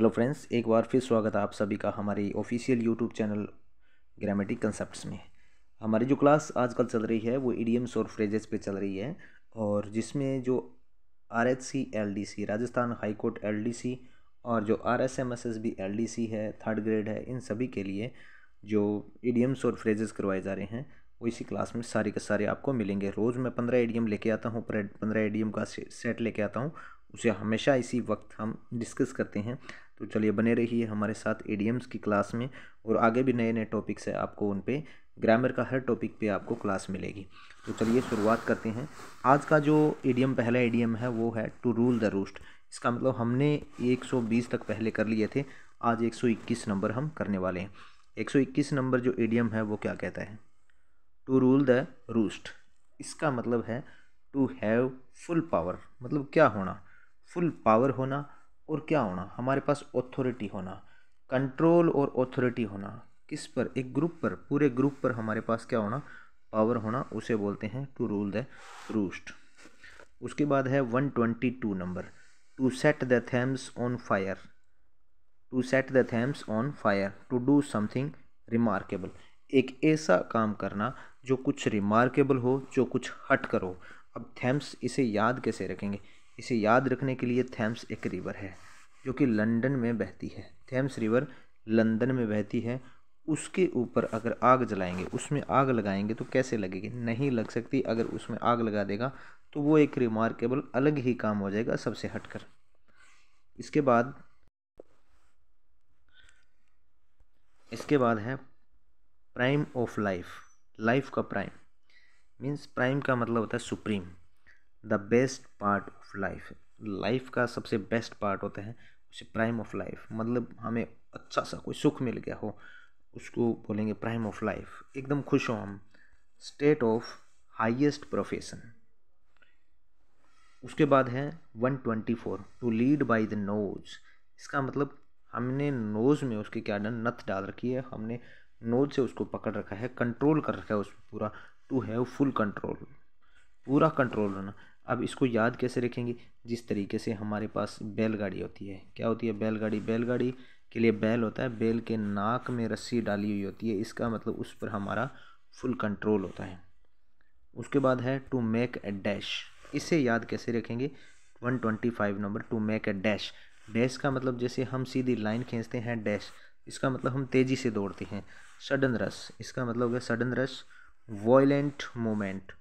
hello friends एक बार फिर स्वागत है आप सभी का हमारे official YouTube channel grammatic concepts में हमारी जो क्लास आजकल चल रही है वो ईडीएम्स और फ्रेजेस पे चल रही है और जिसमें जो R H C L D C Rajasthan high court L D C और जो R S M S S B L D C है थर्ड ग्रेड है इन सभी के लिए जो ईडीएम्स और फ्रेजेस करवाए जा रहे हैं वो इसी क्लास में सारे के सारे आपको मिलेंगे रोज़ मैं पंद्रह एडीएम लेके आता हूँ पंद्रह एडीएम का सेट लेके आता हूँ उसे हमेशा इसी वक्त हम डिस्कस करते हैं तो चलिए बने रहिए हमारे साथ एडियम्स की क्लास में और आगे भी नए नए टॉपिक्स है आपको उन पर ग्रामर का हर टॉपिक पे आपको क्लास मिलेगी तो चलिए शुरुआत करते हैं आज का जो एडियम पहला एडियम है वो है टू रूल द रूस्ट इसका मतलब हमने 120 तक पहले कर लिए थे आज 121 नंबर हम करने वाले हैं 121 नंबर जो एडियम है वो क्या कहता है टू रूल द रूस्ट इसका मतलब है टू हैव फुल पावर मतलब क्या होना फुल पावर होना और क्या होना हमारे पास ऑथोरिटी होना कंट्रोल और ऑथोरिटी होना किस पर एक ग्रुप पर पूरे ग्रुप पर हमारे पास क्या होना पावर होना उसे बोलते हैं टू रूल द रूस्ट उसके बाद है one twenty two number to set the Thames on fire to set the Thames on fire to do something remarkable एक ऐसा काम करना जो कुछ रिमार्केबल हो जो कुछ हट करो अब थेम्स इसे याद कैसे रखेंगे इसे याद रखने के लिए थेम्स एक रिवर है जो कि लंदन में बहती है थेम्स रिवर लंदन में बहती है उसके ऊपर अगर आग जलाएंगे उसमें आग लगाएंगे तो कैसे लगेगी नहीं लग सकती अगर उसमें आग लगा देगा तो वो एक रिमार्केबल अलग ही काम हो जाएगा सबसे हटकर इसके बाद इसके बाद है प्राइम ऑफ लाइफ लाइफ का प्राइम मीन्स प्राइम का मतलब होता है supreme the best part of life life का सबसे बेस्ट पार्ट होता है उसे प्राइम ऑफ लाइफ मतलब हमें अच्छा सा कोई सुख मिल गया हो उसको बोलेंगे प्राइम ऑफ लाइफ एकदम खुश हो हम स्टेट ऑफ हाइएस्ट प्रोफेशन उसके बाद है 124 to lead by the nose इसका मतलब हमने नोज़ में उसके क्या डन नथ डाल रखी है हमने नोज से उसको पकड़ रखा है कंट्रोल कर रखा है उस पूरा टू हैव फुल कंट्रोल पूरा कंट्रोल होना अब इसको याद कैसे रखेंगे जिस तरीके से हमारे पास बैलगाड़ी होती है क्या होती है बैलगाड़ी बैलगाड़ी के लिए बैल होता है बैल के नाक में रस्सी डाली हुई होती है इसका मतलब उस पर हमारा फुल कंट्रोल होता है उसके बाद है टू मेक ए डैश इसे याद कैसे रखेंगे one twenty five number to make a dash dash का मतलब जैसे हम सीधी लाइन खींचते हैं डैश इसका मतलब हम तेज़ी से दौड़ते हैं सडन रश इसका मतलब हो गया सडन रश वॉयलेंट मोमेंट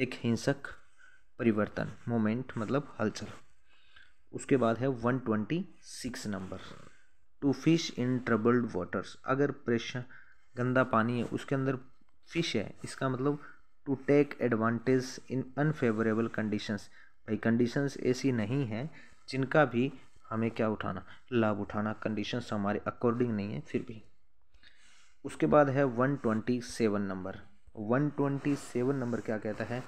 एक हिंसक परिवर्तन मोमेंट मतलब हलचल उसके बाद है one twenty six number to fish in troubled waters अगर प्रेशर गंदा पानी है उसके अंदर फिश है इसका मतलब to take advantage in unfavourable conditions भाई कंडीशंस ऐसी नहीं हैं जिनका भी हमें क्या उठाना लाभ उठाना कंडीशंस हमारे अकॉर्डिंग नहीं है फिर भी उसके बाद है one twenty seven number one twenty seven number क्या कहता है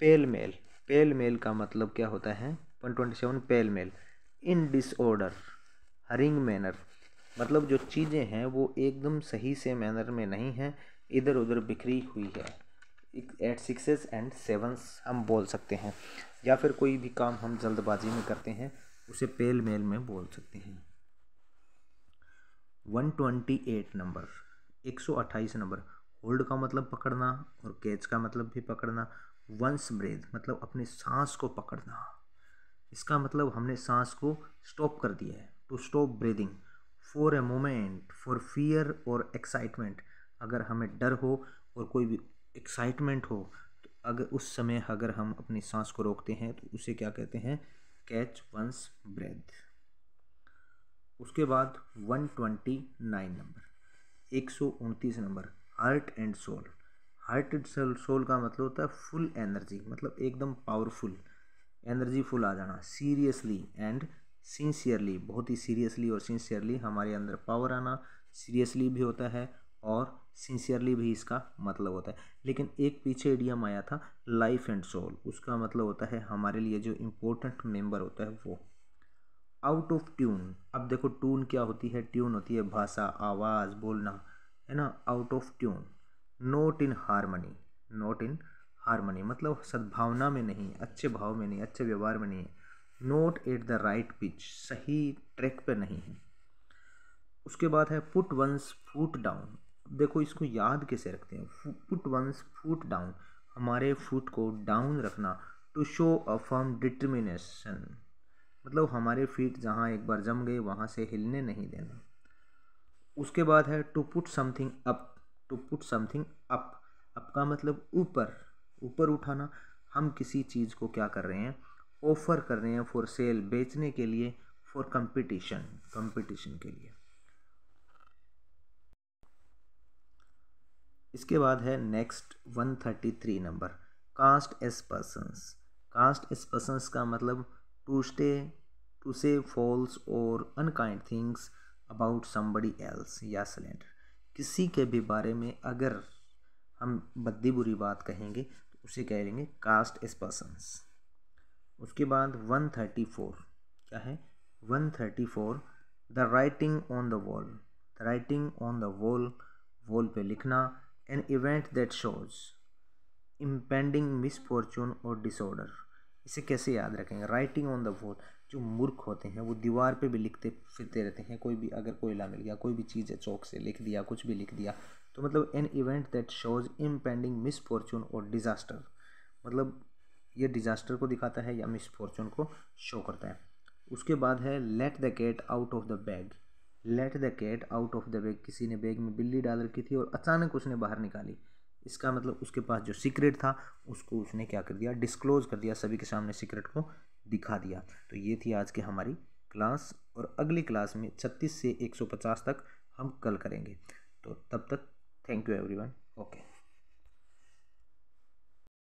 पेल मेल पेल मेल का मतलब क्या होता है one twenty seven pell mell in disorder hurrying manner मतलब जो चीज़ें हैं वो एकदम सही से मैनर में नहीं हैं इधर उधर बिखरी हुई है एट सिक्सेस एंड सेवन्स हम बोल सकते हैं या फिर कोई भी काम हम जल्दबाजी में करते हैं उसे पेल मेल में बोल सकते हैं वन ट्वेंटी एट नंबर एक सौ अट्ठाईस नंबर होल्ड का मतलब पकड़ना और कैच का मतलब भी पकड़ना वंस ब्रेथ मतलब अपने सांस को पकड़ना इसका मतलब हमने सांस को स्टॉप कर दिया है to stop breathing for a moment for fear और एक्साइटमेंट अगर हमें डर हो और कोई भी एक्साइटमेंट हो तो अगर उस समय अगर हम अपनी सांस को रोकते हैं तो उसे क्या कहते हैं कैच वंस ब्रेथ उसके बाद वन ट्वेंटी नाइन नंबर एक सौ उनतीस number heart and soul hearted soul soul का मतलब होता है फुल एनर्जी मतलब एकदम पावरफुल एनर्जी फुल आ जाना सीरियसली एंड सिंसियरली बहुत ही सीरियसली और सिंसियरली हमारे अंदर पावर आना सीरियसली भी होता है और सिंसियरली भी इसका मतलब होता है लेकिन एक पीछे एडियम आया था लाइफ एंड सोल उसका मतलब होता है हमारे लिए जो इम्पोर्टेंट मेम्बर होता है वो आउट ऑफ ट्यून अब देखो ट्यून क्या होती है ट्यून होती है भाषा आवाज़ बोलना है ना out of tune not in harmony not in harmony मतलब सद्भावना में नहीं अच्छे भाव में नहीं अच्छे व्यवहार में नहीं है not at the right pitch सही ट्रैक पर नहीं है उसके बाद है पुट वंस फूट डाउन देखो इसको याद कैसे रखते हैं पुट वंस फूट डाउन हमारे फुट को डाउन रखना to show a firm determination मतलब हमारे फीट जहाँ एक बार जम गए वहाँ से हिलने नहीं देना उसके बाद है to put something up to put something up up का मतलब ऊपर ऊपर उठाना हम किसी चीज़ को क्या कर रहे हैं ऑफ़र कर रहे हैं फॉर सेल बेचने के लिए फॉर कंपटीशन कंपटीशन के लिए इसके बाद है next one thirty three number cast aspersions cast aspersions का मतलब to stay to say false और unkind things about somebody else या सिलेंडर किसी के भी बारे में अगर हम बद्दी बुरी बात कहेंगे तो उसे कह लेंगे कास्ट इस पर्सनस उसके बाद वन थर्टी फोर क्या है one thirty four the writing on the wall the writing on the wall wall पे लिखना an event that shows impending misfortune और डिसऑर्डर इसे कैसे याद रखेंगे राइटिंग ऑन द वॉल जो मूर्ख होते हैं वो दीवार पे भी लिखते फिरते रहते हैं कोई भी अगर कोयला मिल गया कोई भी चीज़ है चौक से लिख दिया कुछ भी लिख दिया तो मतलब an event that shows impending misfortune और डिज़ास्टर मतलब ये डिज़ास्टर को दिखाता है या मिसफॉर्चून को शो करता है उसके बाद है let the cat out of the bag let the cat out of the bag किसी ने बैग में बिल्ली डाल रखी थी और अचानक उसने बाहर निकाली इसका मतलब उसके पास जो सीक्रेट था उसको उसने क्या कर दिया डिस्क्लोज कर दिया सभी के सामने सीक्रेट को दिखा दिया तो ये थी आज की हमारी क्लास और अगली क्लास में छत्तीस से एक सौ पचास तक हम कल करेंगे तो तब तक थैंक यू एवरीवन ओके